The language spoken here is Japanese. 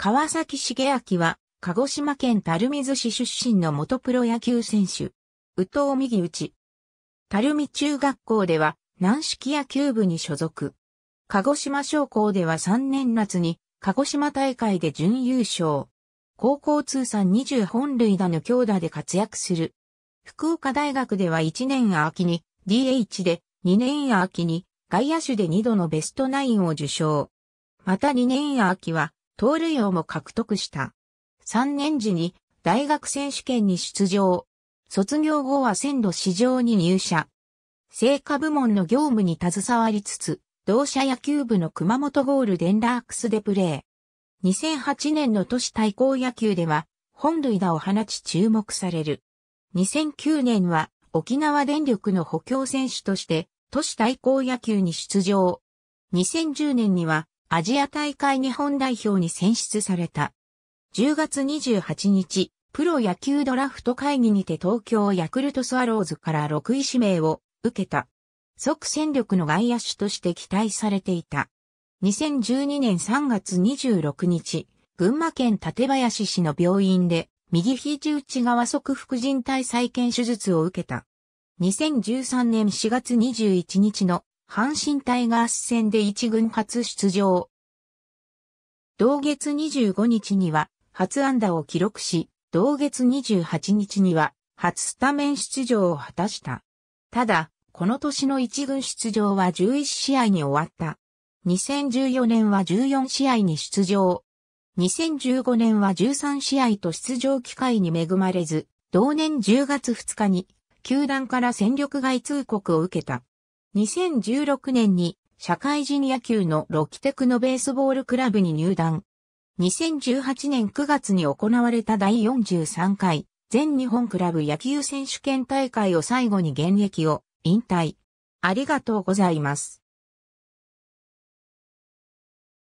川崎茂明は、鹿児島県垂水市出身の元プロ野球選手。宇藤右内。ち。垂水中学校では、軟式野球部に所属。鹿児島商工では3年夏に、鹿児島大会で準優勝。高校通算20本塁打の強打で活躍する。福岡大学では1年秋に DH で、2年秋に外野手で2度のベストナインを受賞。また2年秋は盗塁王も獲得した。3年時に大学選手権に出場。卒業後は線路市場に入社。成果部門の業務に携わりつつ、同社野球部の熊本ゴールデンラークスでプレー。2008年の都市対抗野球では、本塁打を放ち注目される。2009年は沖縄電力の補強選手として都市対抗野球に出場。2010年にはアジア大会日本代表に選出された。10月28日、プロ野球ドラフト会議にて東京ヤクルトスワローズから6位指名を受けた。即戦力の外野手として期待されていた。2012年3月26日、群馬県館林市の病院で右肘内側側副靭帯再建手術を受けた。2013年4月21日の阪神タイガース戦で一軍初出場。同月25日には初安打を記録し、同月28日には初スタメン出場を果たした。ただ、この年の一軍出場は11試合に終わった。2014年は14試合に出場。2015年は13試合と出場機会に恵まれず、同年10月2日に、球団から戦力外通告を受けた。2016年に社会人野球のロキテクのベースボールクラブに入団。2018年9月に行われた第43回全日本クラブ野球選手権大会を最後に現役を引退。ありがとうございます。